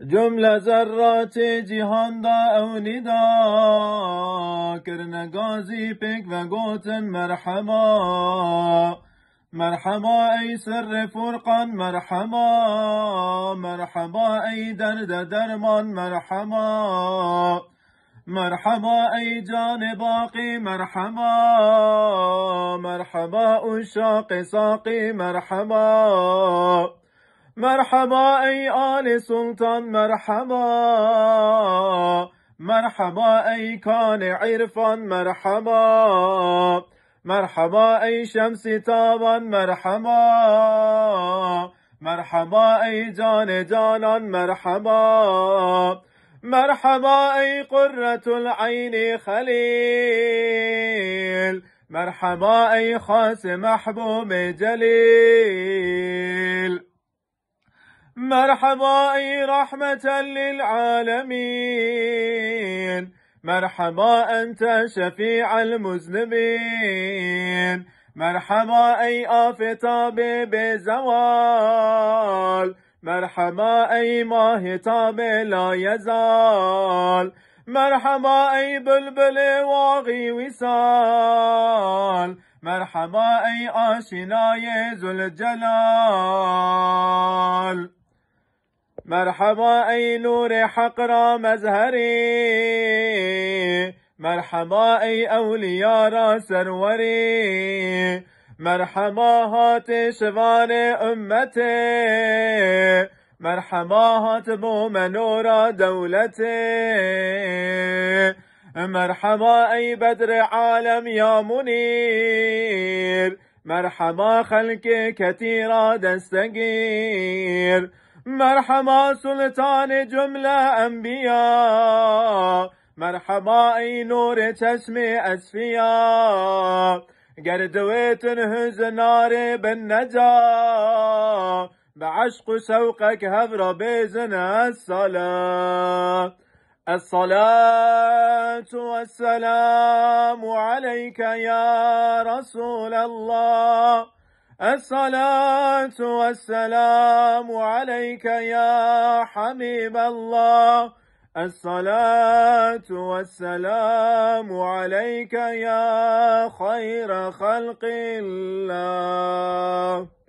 جمله ذرات جهان دا او ندا کرن گازی پیک و گوتن مرحما مرحبا ای سر فرقان مرحبا مرحبا ای درد درمان مرحبا مرحبا ای جان باقی مرحبا مرحبا اشاق ساقی مرحبا مرحبا أي آل سلطان مرحبا مرحبا أي كان عرفان مرحبا مرحبا أي شمس تابان مرحبا مرحبا أي جان جانان مرحبا مرحبا أي قرة العين خليل مرحبا أي خاص محبوب جليل مرحبا أي رحمة للعالمين مرحبا أنت شفيع المذنبين مرحبا أي آفتاب بزوال مرحبا أي ماهي طبيب لا يزال مرحبا أي بلبل واغي وسال مرحبا أي آشناي ذو الجلال مرحبا أي نور حقرا مزهري مرحبا أي أولياء را سروري مرحبا هات شوان أمتي مرحبا هات بومنورا دولتي مرحبا أي بدر عالم يا منير مرحبا خلق كثيرا دستقير مرحبا سلطان جملة أنبياء مرحبا أي نور تسمى أسفياء قردوي هز ناري بالنجا بعشق سوقك هفر بيزن الصلاة الصلاة والسلام عليك يا رسول الله الصلاة والسلام عليك يا حبيب الله الصلاة والسلام عليك يا خير خلق الله